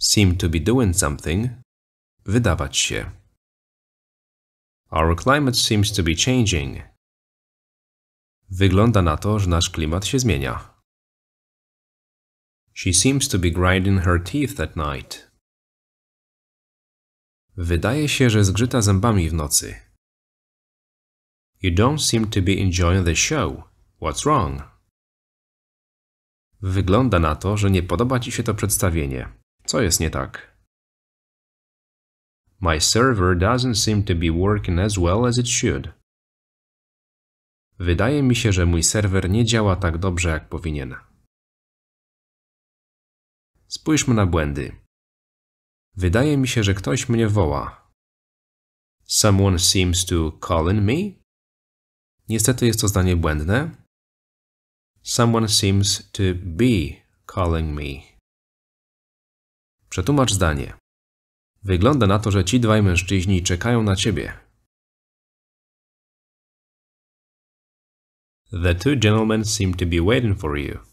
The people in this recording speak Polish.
seem to be doing something, wydawać się. Our climate seems to be changing. Wygląda na to, że nasz klimat się zmienia. She seems to be grinding her teeth that night. Wydaje się, że zgrzyta zębami w nocy. You don't seem to be enjoying the show. What's wrong? Wygląda na to, że nie podoba ci się to przedstawienie. Co jest nie tak? My server doesn't seem to be working as well as it should. Wydaje mi się, że mój serwer nie działa tak dobrze, jak powinien. Spójrzmy na błędy. Wydaje mi się, że ktoś mnie woła. Someone seems to in me? Niestety jest to zdanie błędne. Someone seems to be calling me. Przetłumacz zdanie. Wygląda na to, że ci dwaj mężczyźni czekają na ciebie. The two gentlemen seem to be waiting for you.